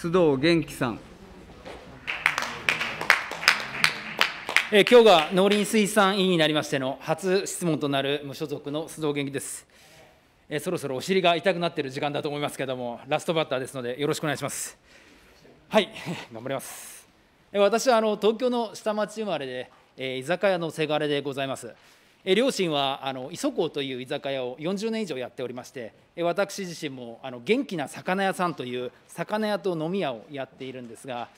須藤元気さん。え今日が農林水産委員になりましての初質問となる無所属の須藤元気です。えそろそろお尻が痛くなっている時間だと思いますけれども、ラストバッターですので、よろしくお願いします。はい、頑張ります。え私はあの東京の下町生まれで、え居酒屋のせがれでございます。両親はあの磯港という居酒屋を40年以上やっておりまして私自身もあの元気な魚屋さんという魚屋と飲み屋をやっているんですが、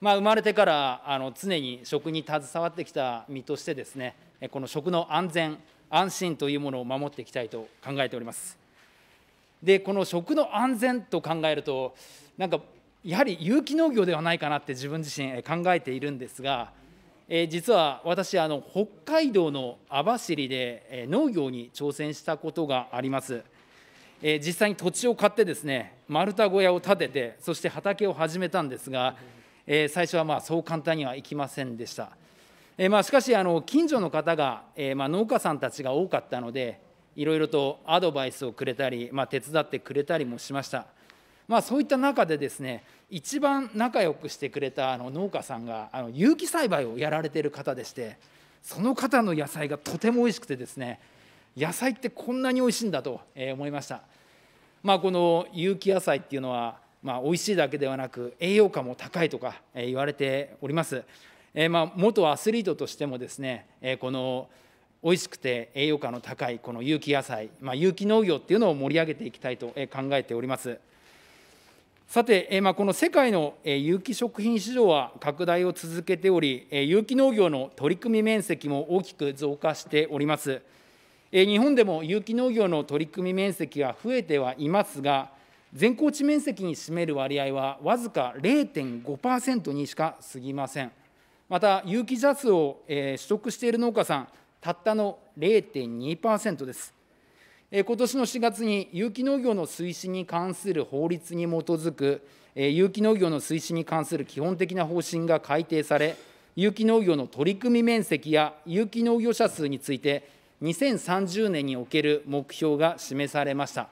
まあ、生まれてからあの常に食に携わってきた身としてですねこの食の安全安心というものを守っていきたいと考えておりますでこの食の安全と考えるとなんかやはり有機農業ではないかなって自分自身考えているんですがえ実は私あの北海道の網走で、え農業に挑戦したことがあります、え実際に土地を買ってですね丸太小屋を建ててそして畑を始めたんですが、え最初はまあそう簡単にはいきませんでした、えまあ、しかしあの近所の方が、えまあ、農家さんたちが多かったのでいろいろとアドバイスをくれたり、まあ、手伝ってくれたりもしました、まあ、そういった中でですね一番仲良くしてくれたあの農家さんがあの有機栽培をやられている方でしてその方の野菜がとても美味しくてですね野菜ってこんなに美味しいんだと思いました、まあ、この有機野菜っていうのは、まあ、美味しいだけではなく栄養価も高いとか言われております、えまあ、元アスリートとしてもですねこの美味しくて栄養価の高いこの有機野菜、まあ、有機農業っていうのを盛り上げていきたいと考えております。さて、まあ、この世界の有機食品市場は拡大を続けており、有機農業の取り組み面積も大きく増加しております。日本でも有機農業の取り組み面積が増えてはいますが、全耕地面積に占める割合はわずか0.5%にしか過ぎません。また、有機ジャスを取得している農家さん、たったの0.2%です。今年の4月に有機農業の推進に関する法律に基づく、有機農業の推進に関する基本的な方針が改定され、有機農業の取り組み面積や有機農業者数について、2030年における目標が示されました。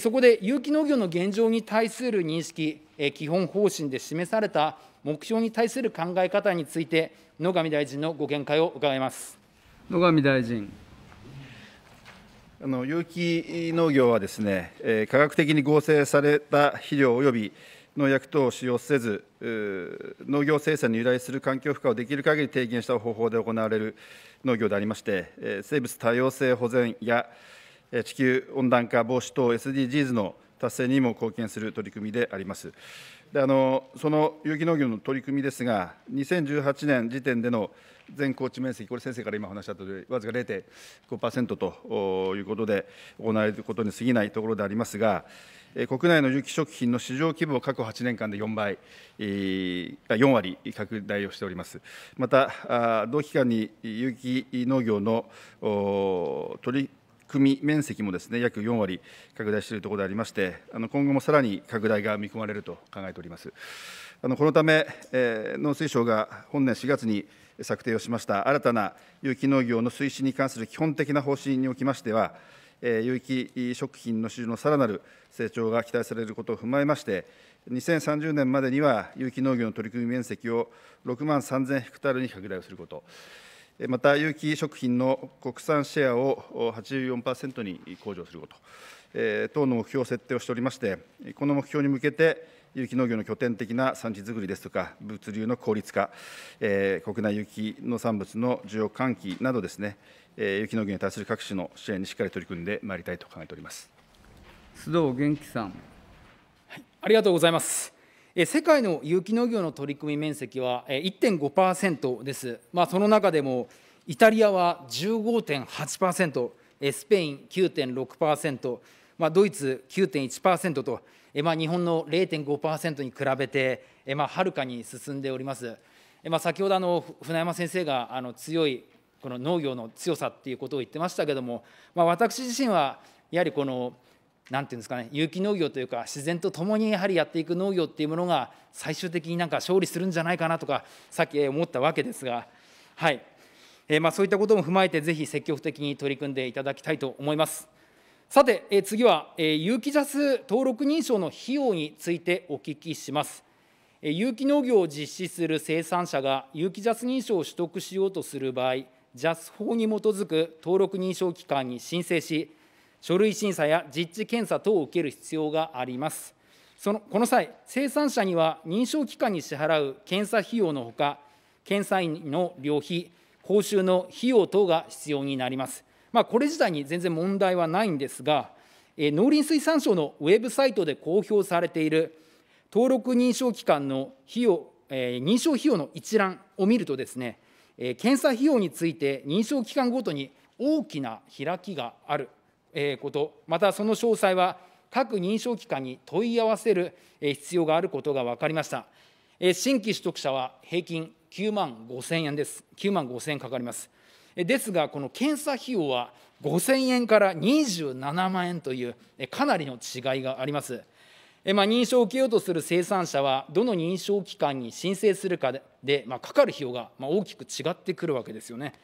そこで有機農業の現状に対する認識、基本方針で示された目標に対する考え方について、野上大臣のご見解を伺います。野上大臣。あの有機農業はですね、えー、科学的に合成された肥料及び農薬等を使用せず、農業生産に由来する環境負荷をできる限り低減した方法で行われる農業でありまして、えー、生物多様性保全や地球温暖化防止等 SDGs の達成にも貢献する取り組みであります。であのその有機農業の取り組みですが、2018年時点での全耕地面積、これ、先生から今話したとおり、わずか0.5%ということで、行われることに過ぎないところでありますが、国内の有機食品の市場規模を過去8年間で4倍、4割拡大をしております。また、同期間に有機農業の取り組み面積もですね約4割拡大しているところでありましてあの今後もさらに拡大が見込まれると考えておりますあのこのため、えー、農水省が本年4月に策定をしました新たな有機農業の推進に関する基本的な方針におきましては、有機食品の市場のさらなる成長が期待されることを踏まえまして、2030年までには有機農業の取り組み面積を6万3000ヘクタールに拡大をすること、また有機食品の国産シェアを84%に向上すること、等の目標を設定をしておりまして、この目標に向けて、有機農業の拠点的な産地づくりですとか、物流の効率化、えー、国内有機農産物の需要喚起などですね、えー、有機農業に対する各種の支援にしっかり取り組んでまいりたいと考えております須藤元気さん、はい、ありがとうございます。世界の有機農業の取り組み面積は1.5%です、まあ、その中でもイタリアは15.8%、スペイン9.6%、まあ、ドイツ9.1%と、えまあ、日本の0.5%に比べて、えまあ、はるかに進んでおります。えまあ、先ほどあの船山先生があの強いこの農業の強さということを言ってましたけれども、まあ、私自身はやはりこのていうんですかね有機農業というか自然とともにやはりやっていく農業っていうものが最終的になんか勝利するんじゃないかなとかさっき思ったわけですがはい、えー、まあそういったことも踏まえてぜひ積極的に取り組んでいただきたいと思います。さて、え次は、え有機ジャス登録認証の費用についてお聞きします。え有機農業を実施する生産者が有機ジャス認証を取得しようとする場合、ジャス法に基づく登録認証機関に申請し、書類審査や実地検査等を受ける必要があります。そのこの際、生産者には認証機関に支払う検査費用のほか、検査員の旅費、報酬の費用等が必要になります。まあ、これ自体に全然問題はないんですが、えー、農林水産省のウェブサイトで公表されている登録認証機関の費用、えー、認証費用の一覧を見るとですね、えー、検査費用について認証機関ごとに大きな開きがあること、またその詳細は各認証機関に問い合わせる必要があることが分かりました。新規取得者は平均9万5000円です。9万5000円かかります。ですがこの検査費用は5000円から27万円というかなりの違いがあります。まあ、認証を受けようとする生産者は、どの認証機関に申請するかで、まあ、かかる費用が大きく違ってくるわけですよね。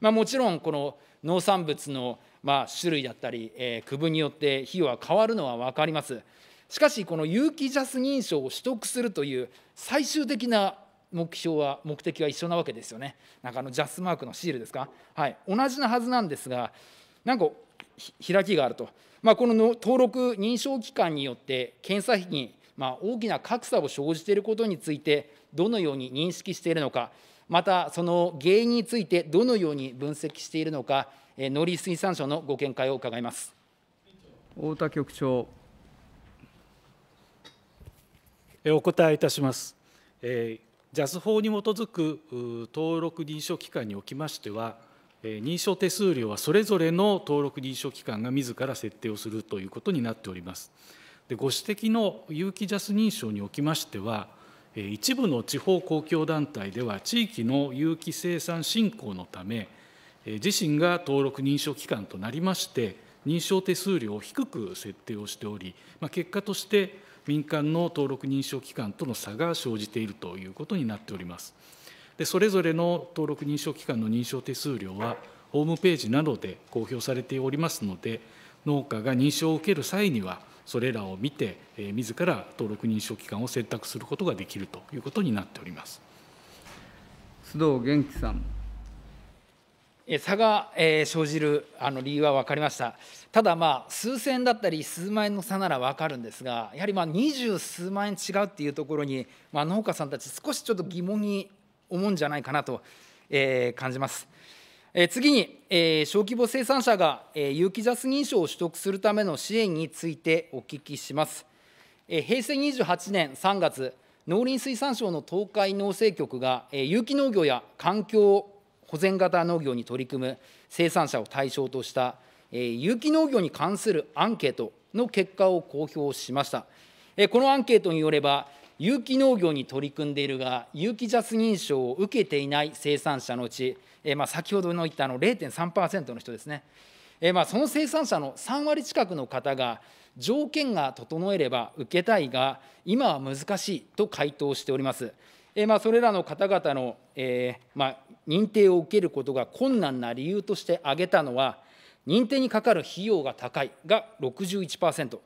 まあ、もちろん、この農産物のまあ種類だったり、えー、区分によって費用は変わるのは分かります。しかし、この有機ジャス認証を取得するという最終的な目標は目的は一緒なわけですよねなんかあのジャスマークのシールですかはい同じなはずなんですがなんか開きがあると、まあ、この登録認証機関によって検査費にまあ大きな格差を生じていることについてどのように認識しているのかまたその原因についてどのように分析しているのか農林水産省のご見解を伺います太田局長お答えいたします。え JAS 法に基づく登録認証機関におきましては、認証手数料はそれぞれの登録認証機関が自ら設定をするということになっております。でご指摘の有機 JAS 認証におきましては、一部の地方公共団体では、地域の有機生産振興のため、自身が登録認証機関となりまして、認証手数料を低く設定をしており、まあ、結果として、民間の登録認証機関との差が生じているということになっております。でそれぞれの登録認証機関の認証手数料は、ホームページなどで公表されておりますので、農家が認証を受ける際には、それらを見て、えー、自ら登録認証機関を選択することができるということになっております須藤元気さん。差が生じるあの理由は分かりました。ただまあ数千だったり数万円の差なら分かるんですがやはりまあ二十数万円違うっていうところに、まあ、農家さんたち少しちょっと疑問に思うんじゃないかなと、えー、感じます。えー、次に、えー、小規模生産者が、えー、有機ジャス認証を取得するための支援についてお聞きします。えー、平成28年3月農林水産省の東海農政局が、えー、有機農業や環境保全型農業に取り組む生産者を対象とした、え有機農業に関するアンケートの結果を公表しました。えこのアンケートによれば、有機農業に取り組んでいるが、有機ジャス認証を受けていない生産者のうち、えまあ、先ほどの言ったあの0.3%の人ですね、えまあ、その生産者の3割近くの方が、条件が整えれば受けたいが、今は難しいと回答しております。えまあ、それらの方々の、えまあ、認定を受けることが困難な理由として挙げたのは、認定にかかる費用が高いが61%、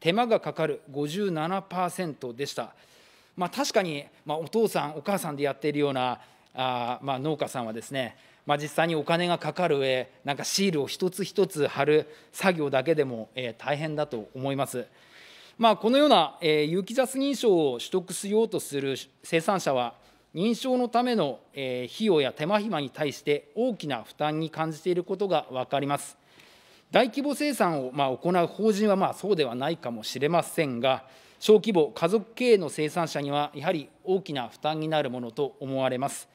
手間がかかる57%でした。まあ、確かに、まあ、お父さん、お母さんでやっているようなあ、まあ、農家さんはですね、まあ、実際にお金がかかる上、なんかシールを一つ一つ貼る作業だけでも、えー、大変だと思います。まあ、このような、えー、有機雑認証を取得しようとする生産者は、認証のための、えー、費用や手間暇に対して大きな負担に感じていることが分かります。大規模生産を、まあ、行う法人はまあそうではないかもしれませんが、小規模、家族経営の生産者には、やはり大きな負担になるものと思われます。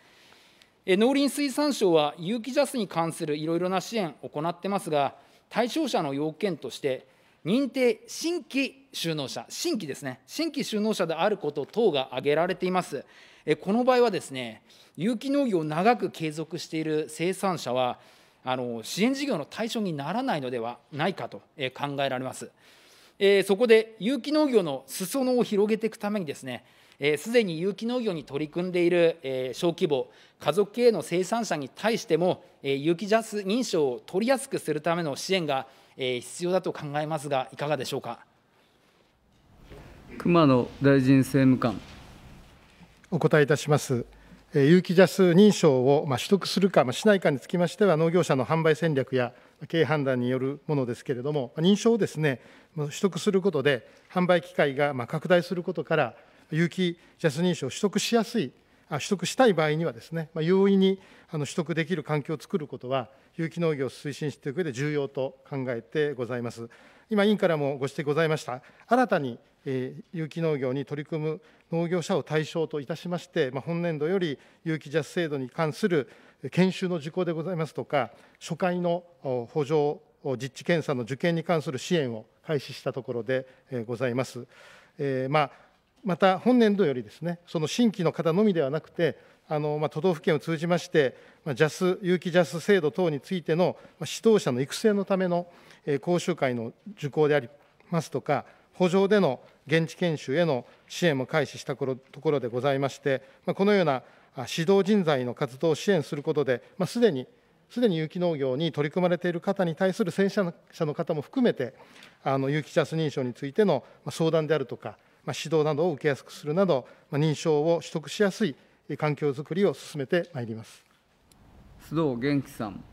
農林水産省は有機ジャスに関するいろいろな支援を行ってますが、対象者の要件として、認定新規収納者、新規ですね、新規収納者であること等が挙げられています。この場合はですね、有機農業を長く継続している生産者は、あの支援事業の対象にならないのではないかと考えられます。そこで有機農業の裾野を広げていくためにですね、すでに有機農業に取り組んでいる小規模、家族経営の生産者に対しても、有機ジャス認証を取りやすくするための支援がえ必要だと考えますが、いかがでしょうか。熊野大臣政務官。お答えいたします。有機ジャス認証を取得するか、しないかにつきましては、農業者の販売戦略や経営判断によるものですけれども、認証をですね、取得することで、販売機会が拡大することから、有機ジャス認証を取得しやすい取得したい場合にはですね、まあ、容易にあの取得できる環境を作ることは、有機農業を推進していく上で重要と考えてございます。今、委員からもご指摘ございました、新たに、えー、有機農業に取り組む農業者を対象といたしまして、まあ、本年度より有機ジャス制度に関する研修の受講でございますとか、初回の補助実地検査の受験に関する支援を開始したところでございます。えーまあまた本年度よりですねその新規の方のみではなくてあの、まあ、都道府県を通じまして、ま JAS 有機 JAS 制度等についての、ま指導者の育成のための、え講習会の受講でありますとか補助での現地研修への支援も開始したところでございまして、まあ、このような指導人材の活動を支援することで、まあ、すでにすでに有機農業に取り組まれている方に対する生産者の方も含めて、あの有機チャス認証についての相談であるとか、ま指導などを受けやすくするなど、ま認証を取得しやすい環境づくりを進めてまいります須藤元気さん。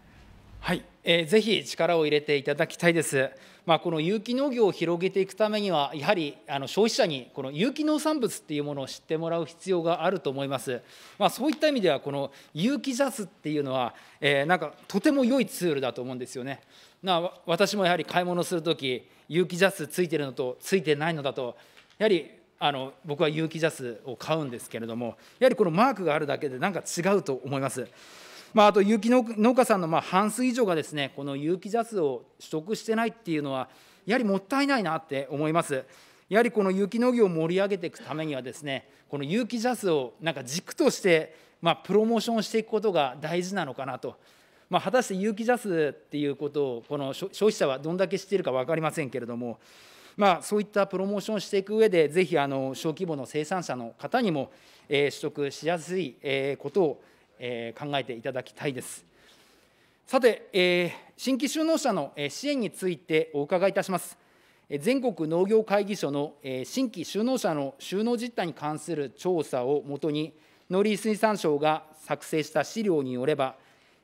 はい、えー、ぜひ力を入れていただきたいです。まあ、この有機農業を広げていくためには、やはりあの消費者にこの有機農産物っていうものを知ってもらう必要があると思います。まあ、そういった意味では、この有機ジャスっていうのは、えー、なんかとても良いツールだと思うんですよね。な私もやはり買い物するとき、有機ジャスついてるのとついてないのだと、やはりあの僕は有機ジャスを買うんですけれども、やはりこのマークがあるだけで、なんか違うと思います。まあ、あと有機農家さんのまあ半数以上がですね、この有機ジャスを取得してないっていうのは、やはりもったいないなって思います。やはりこの有機農業を盛り上げていくためにはですね、この有機ジャスをなんか軸として、まあ、プロモーションしていくことが大事なのかなと、まあ、果たして有機ジャスっていうことを、この消費者はどんだけ知っているか分かりませんけれども、まあ、そういったプロモーションをしていく上で、ぜひあの小規模の生産者の方にも、えー、取得しやすい、えー、ことを、えー、考えていただきたいです。さて、えー、新規就農者の支援についてお伺いいたします。全国農業会議所の新規就農者の就農実態に関する調査をもとに、農林水産省が作成した資料によれば、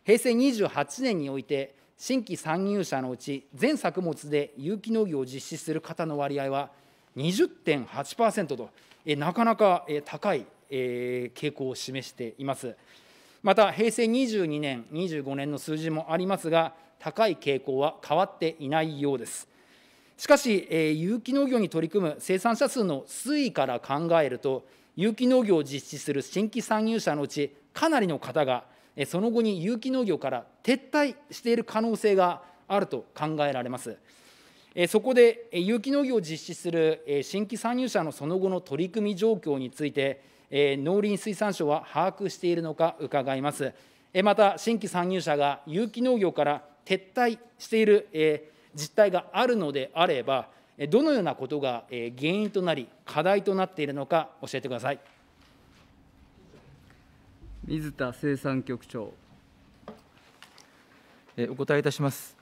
平成28年において、新規参入者のうち全作物で有機農業を実施する方の割合は20.8%となかなか高い、傾向を示していますまた平成22年25年の数字もありますが高い傾向は変わっていないようですしかし、有機農業に取り組む生産者数の推移から考えると有機農業を実施する新規参入者のうちかなりの方がその後に有機農業から撤退している可能性があると考えられます。そこで有機農業を実施する新規参入者のその後の取り組み状況について、農林水産省は把握しているのか伺います。また、新規参入者が有機農業から撤退している実態があるのであれば、どのようなことが原因となり、課題となっているのか教えてください。水田生産局長。お答えいたします。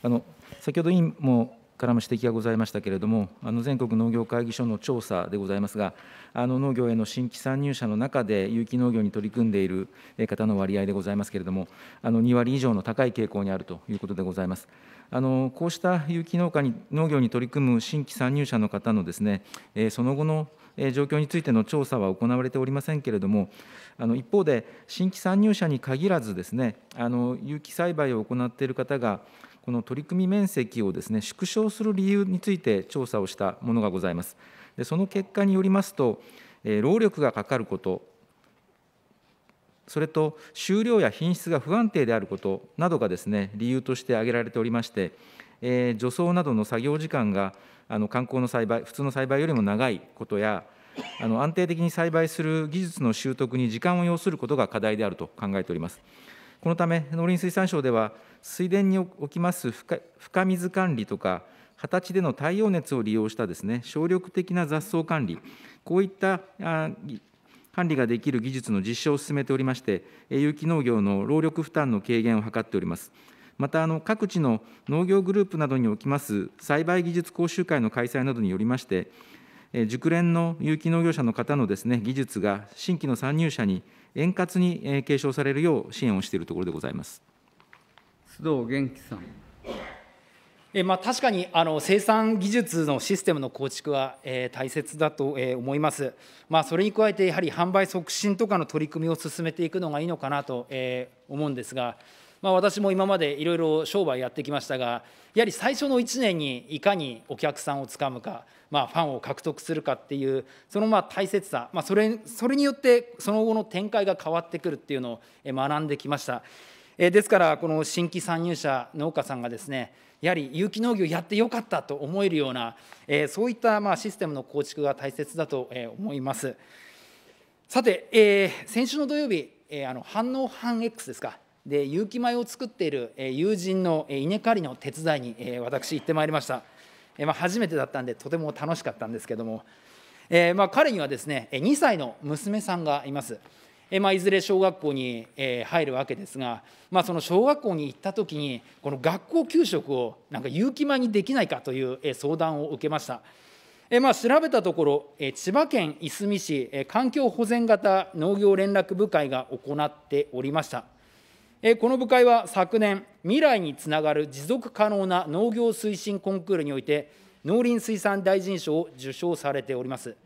あの先ほど委員もからも指摘がございましたけれども、あの全国農業会議所の調査でございますが、あの農業への新規参入者の中で、有機農業に取り組んでいる方の割合でございますけれども、あの2割以上の高い傾向にあるということでございます。あのこうした有機農家に農業に取り組む新規参入者の方のですね、その後の状況についての調査は行われておりませんけれども、一方で、新規参入者に限らず、有機栽培を行っている方が、この取り組み面積を縮小する理由について調査をしたものがございます。その結果によりますと、労力がかかること、それと収量や品質が不安定であることなどがですね理由として挙げられておりまして、除草などの作業時間があの観光の栽培、普通の栽培よりも長いことや、あの安定的に栽培する技術の習得に時間を要することが課題であると考えております。このため、農林水産省では、水田におきます深水管理とか、形での太陽熱を利用したですね省力的な雑草管理、こういった管理ができる技術の実証を進めておりまして、有機農業の労力負担の軽減を図っております。また、各地の農業グループなどにおきます栽培技術講習会の開催などによりまして、熟練の有機農業者の方のですね、技術が新規の参入者に円滑に継承されるよう支援をしているところでございます須藤元気さん。えまあ、確かにあの生産技術のシステムの構築は、えー、大切だと、えー、思います、まあ、それに加えて、やはり販売促進とかの取り組みを進めていくのがいいのかなと、えー、思うんですが、まあ、私も今までいろいろ商売やってきましたがやはり最初の1年にいかにお客さんをつかむか、まあ、ファンを獲得するかっていうそのまあ大切さ、まあ、それそれによってその後の展開が変わってくるっていうのを学んできました。えですからこの新規参入者農家さんがですねやはり有機農業やってよかったと思えるような、えそういったまあシステムの構築が大切だと、え思います。さて、え先週の土曜日、えあの反応反 X ですかで有機米を作っている友人の稲刈りの手伝いに私行ってまいりました、まあ、初めてだったんでとても楽しかったんですけども、えー、まあ彼にはですね2歳の娘さんがいます、えまあ、いずれ小学校に入るわけですが、まあ、その小学校に行った時にこの学校給食をなんか有機米にできないかという相談を受けました。えまあ、調べたところ、え千葉県いすみ市、え環境保全型農業連絡部会が行っておりました。この部会は昨年、未来につながる持続可能な農業推進コンクールにおいて、農林水産大臣賞を受賞されております。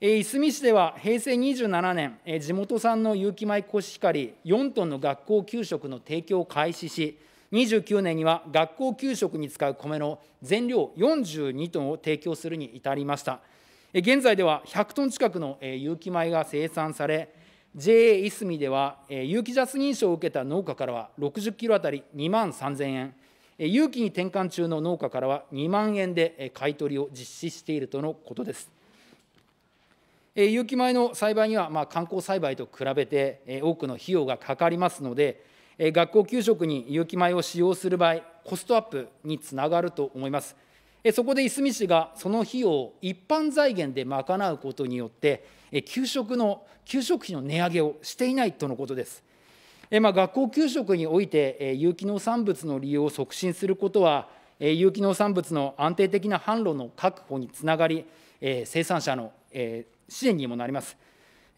いすみ市では平成27年、地元産の有機米コシヒカリ4トンの学校給食の提供を開始し、29年には学校給食に使う米の全量42トンを提供するに至りました。現在では100トン近くの有機米が生産され、JA いすみでは、有機ジャス認証を受けた農家からは60キロ当たり2万3000円、有機に転換中の農家からは2万円で買い取りを実施しているとのことです。有機米の栽培には、まあ、観光栽培と比べて多くの費用がかかりますので、学校給食に有機米を使用する場合、コストアップにつながると思います。そこでいすみ市がその費用を一般財源で賄うことによって、給食の給食費の値上げをしていないとのことです。まあ、学校給食において、有機農産物の利用を促進することは、有機農産物の安定的な販路の確保につながり、生産者の支援にもなります。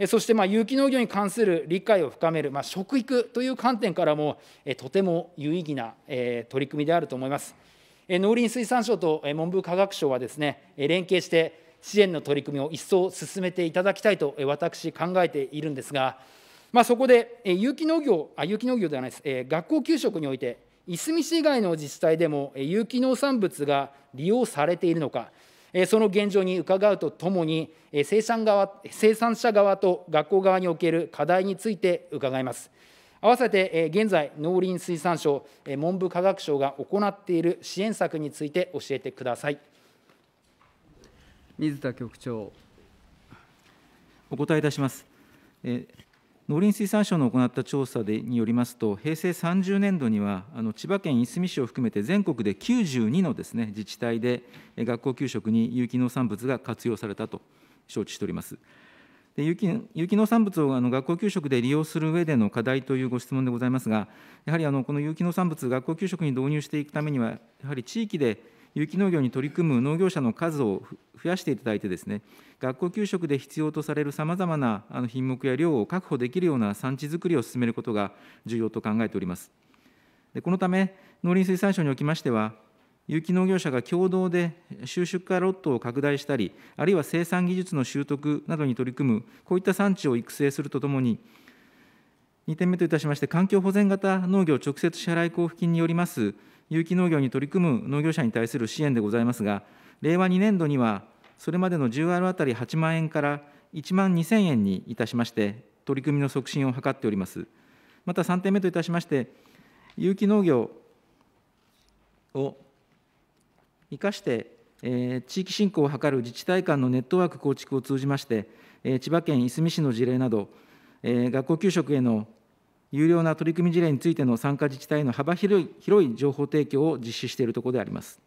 そして、まあ、有機農業に関する理解を深める、まあ、食育という観点からも、とても有意義な取り組みであると思います。農林水産省と文部科学省はですね、連携して、支援の取り組みを一層進めていただきたいと私、考えているんですが、まあ、そこで有機農業、あ有機農業ではないです、え学校給食において、いすみ市以外の自治体でも有機農産物が利用されているのか、その現状に伺うとともに生産側、生産者側と学校側における課題について伺います。合わせて現在、農林水産省、文部科学省が行っている支援策について教えてください。水田局長。お答えいたします。え農林水産省の行った調査でによりますと、平成30年度には、あの千葉県いすみ市を含めて全国で92のです、ね、自治体で、学校給食に有機農産物が活用されたと承知しております。で有機有機農産物をあの学校給食で利用する上での課題というご質問でございますが、やはりあのこの有機農産物、学校給食に導入していくためには、やはり地域で有機農業に取り組む農業者の数を増やしていただいてですね、学校給食で必要とされるさまざまな品目や量を確保できるような産地づくりを進めることが重要と考えております。でこのため、農林水産省におきましては、有機農業者が共同で収縮化ロットを拡大したり、あるいは生産技術の習得などに取り組む、こういった産地を育成するとともに、2点目といたしまして、環境保全型農業直接支払い交付金によります有機農業に取り組む農業者に対する支援でございますが、令和2年度には、それまでの10ア当たり8万円から1万2000円にいたしまして、取り組みの促進を図っております。また3点目といたしまして、有機農業を生かして、え地域振興を図る自治体間のネットワーク構築を通じまして、え千葉県いすみ市の事例など、え学校給食への有料な取り組み事例についての参加自治体の幅広い広い情報提供を実施しているところであります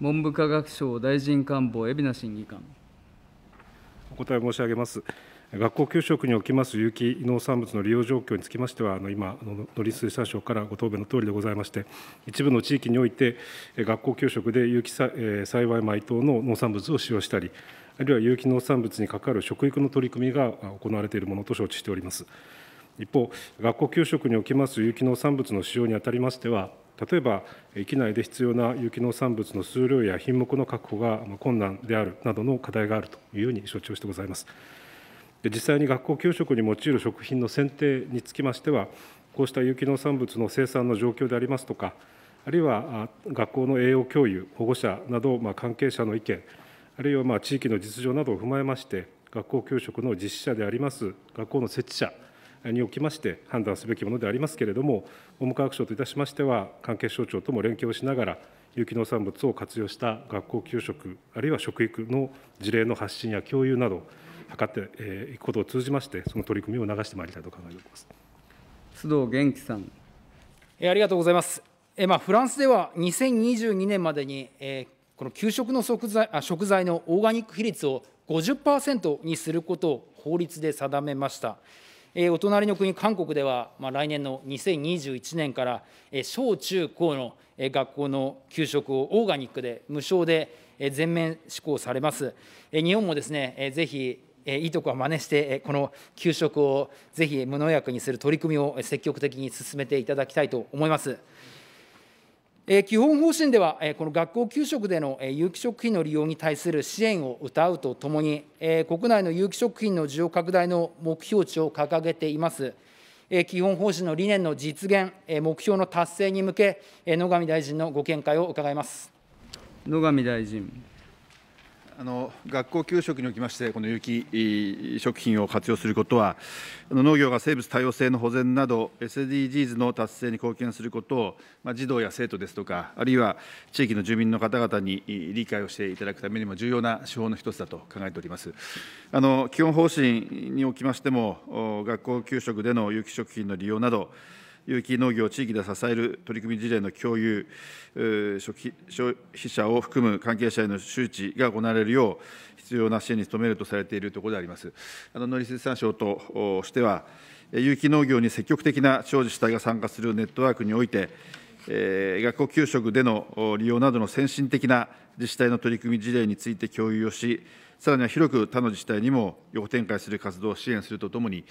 文部科学省大臣官房海老名審議官。お答え申し上げます。学校給食におきます有機農産物の利用状況につきましては、あの今、農林水産省からご答弁のとおりでございまして、一部の地域において、学校給食で有機栽培米等の農産物を使用したり、あるいは有機農産物に係る食育の取り組みが行われているものと承知しております。一方、学校給食におきます有機農産物の使用にあたりましては、例えば域内で必要な有機農産物の数量や品目の確保が困難であるなどの課題があるというふうに承知をしてございます。実際に学校給食に用いる食品の選定につきましては、こうした有機農産物の生産の状況でありますとか、あるいは学校の栄養教諭、保護者など、関係者の意見、あるいはまあ地域の実情などを踏まえまして、学校給食の実施者であります学校の設置者におきまして判断すべきものでありますけれども、文部科学省といたしましては、関係省庁とも連携をしながら、有機農産物を活用した学校給食、あるいは食育の事例の発信や共有など、図っていくことを通じまして、その取り組みを促してまいりたいと考えております須藤元気さん。ありがとうございます。まあ、フランスでは2022年までに、えーこの給食の食材あ食材のオーガニック比率を50%にすることを法律で定めました。えー、お隣の国、韓国では、まあ、来年の2021年から、えー、小中高の、えー、学校の給食をオーガニックで無償で、えー、全面施行されます。えー、日本もですね、えー、ぜひいいとこは真似して、この給食をぜひ無農薬にする取り組みを積極的に進めていただきたいと思います。基本方針では、この学校給食での有機食品の利用に対する支援を謳うとともに、国内の有機食品の需要拡大の目標値を掲げています。基本方針の理念の実現、目標の達成に向け、野上大臣のご見解を伺います。野上大臣。あの学校給食におきまして、この有機食品を活用することは、農業が生物多様性の保全など、SDGs の達成に貢献することを、まあ、児童や生徒ですとか、あるいは地域の住民の方々に理解をしていただくためにも重要な手法の一つだと考えております。あの基本方針におきましても、学校給食での有機食品の利用など、有機農業地域で支える取り組み事例の共有、消費者を含む関係者への周知が行われるよう、必要な支援に努めるとされているところであります。あの農林水産省としては、有機農業に積極的な地方自治体が参加するネットワークにおいて、学校給食での利用などの先進的な自治体の取り組み事例について共有をし、さらには広く他の自治体にも横展開する活動を支援するとともに、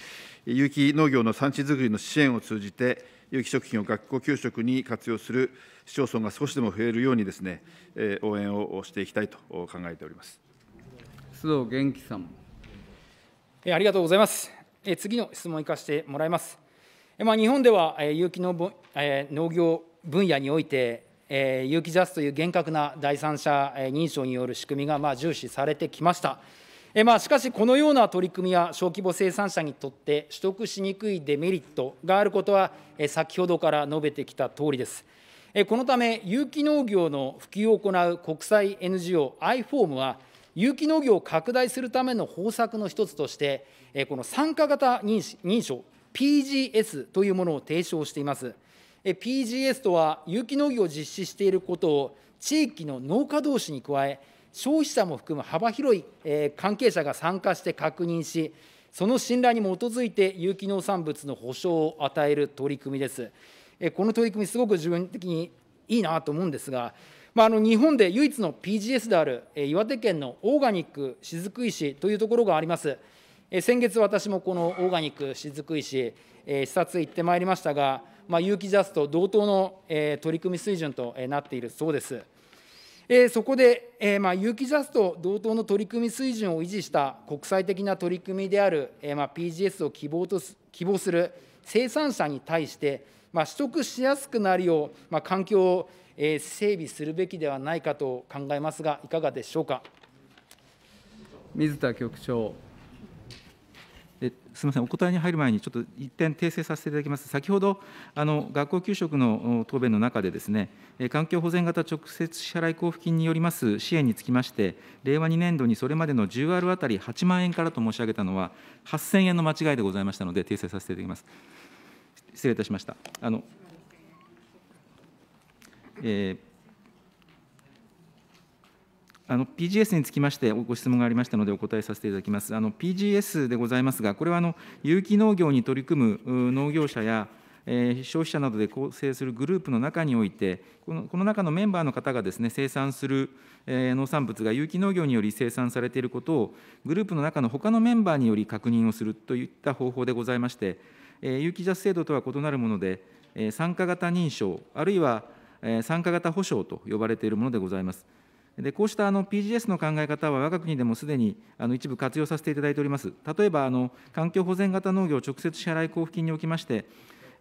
有機農業の産地づくりの支援を通じて、有機食品を学校給食に活用する市町村が少しでも増えるようにですね、応援をしていきたいと考えております須藤元気さん。ありがとうございます。次の質問を生かしてもらいます。まあ、日本では有機農農業分野において、えー、有機ジャスという厳格な第三者認証による仕組みがまあ重視されてきました。えまあ、しかし、このような取り組みは小規模生産者にとって取得しにくいデメリットがあることは、え先ほどから述べてきたとおりです。えこのため、有機農業の普及を行う国際 NGO、iFORM は、有機農業を拡大するための方策の一つとして、えこの参加型認証、PGS というものを提唱しています。PGS とは有機農業を実施していることを地域の農家同士に加え、消費者も含む幅広い関係者が参加して確認し、その信頼に基づいて有機農産物の保障を与える取り組みです。この取り組み、すごく自分的にいいなと思うんですが、まあ、あの日本で唯一の PGS である岩手県のオーガニック雫石というところがあります。先月、私もこのオーガニック雫石、視察行ってまいりましたが、まあ、有機ジャスト同等の、えー、取り組み水準とえなっているそうです。えー、そこで、えーまあ、有機ジャスト同等の取り組み水準を維持した国際的な取り組みである、えーまあ、PGS を希望とす希望する生産者に対して、まあ、取得しやすくなるよう、まあ、環境を、えー、整備するべきではないかと考えますが、いかがでしょうか。水田局長すみません、お答えに入る前に、ちょっと一点訂正させていただきます。先ほど、あの学校給食の答弁の中でですね、環境保全型直接支払い交付金によります支援につきまして、令和2年度にそれまでの10割当たり8万円からと申し上げたのは、8000円の間違いでございましたので、訂正させていただきます。失礼いたしました。あのえー PGS につきまして、ご質問がありましたので、お答えさせていただきます。PGS でございますが、これは有機農業に取り組む農業者や、消費者などで構成するグループの中において、このこの中のメンバーの方がですね、生産する農産物が有機農業により生産されていることを、グループの中の他のメンバーにより確認をするといった方法でございまして、有機ジャス制度とは異なるもので、参加型認証、あるいは参加型保証と呼ばれているものでございます。でこうしたあの PGS の考え方は、我が国でもすでにあの一部活用させていただいております。例えば、あの環境保全型農業直接支払い交付金におきまして、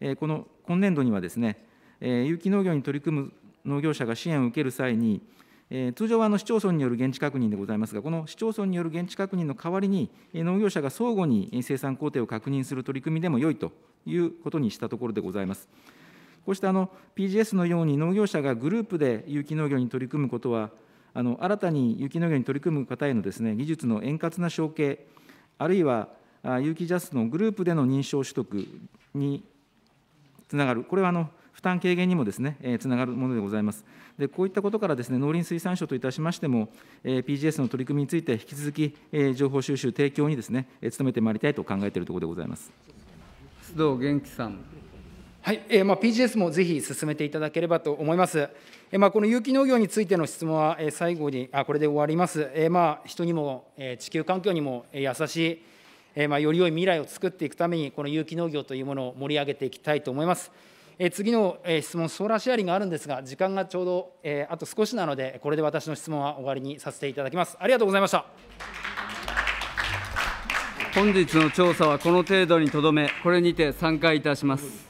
えこの今年度にはですね、え有機農業に取り組む農業者が支援を受ける際に、え通常はあの市町村による現地確認でございますが、この市町村による現地確認の代わりに、農業者が相互に生産工程を確認する取り組みでも良いということにしたところでございます。こうしたあの PGS のように農業者がグループで有機農業に取り組むことは、新たに有機農業に取り組む方へのですね、技術の円滑な承継、あるいは有機ジャスのグループでの認証取得につながる、これはあの負担軽減にもですね、えつながるものでございます。でこういったことからですね農林水産省といたしましても、え PGS の取り組みについて引き続き、え情報収集提供にですね、え努めてまいりたいと考えているところでございます。須藤元気さん。はいえーまあ、PGS もぜひ進めていただければと思います。えーまあ、この有機農業についての質問は、えー、最後にあ、これで終わります。えーまあ、人にも、えー、地球環境にも、えー、優しい、えーまあ、より良い未来を作っていくために、この有機農業というものを盛り上げていきたいと思います。えー、次の、えー、質問、ソーラーシェアリングがあるんですが、時間がちょうど、えー、あと少しなので、これで私の質問は終わりにさせていただきます。ありがとうございました。本日の調査はこの程度にとどめ、これにて散会いたします。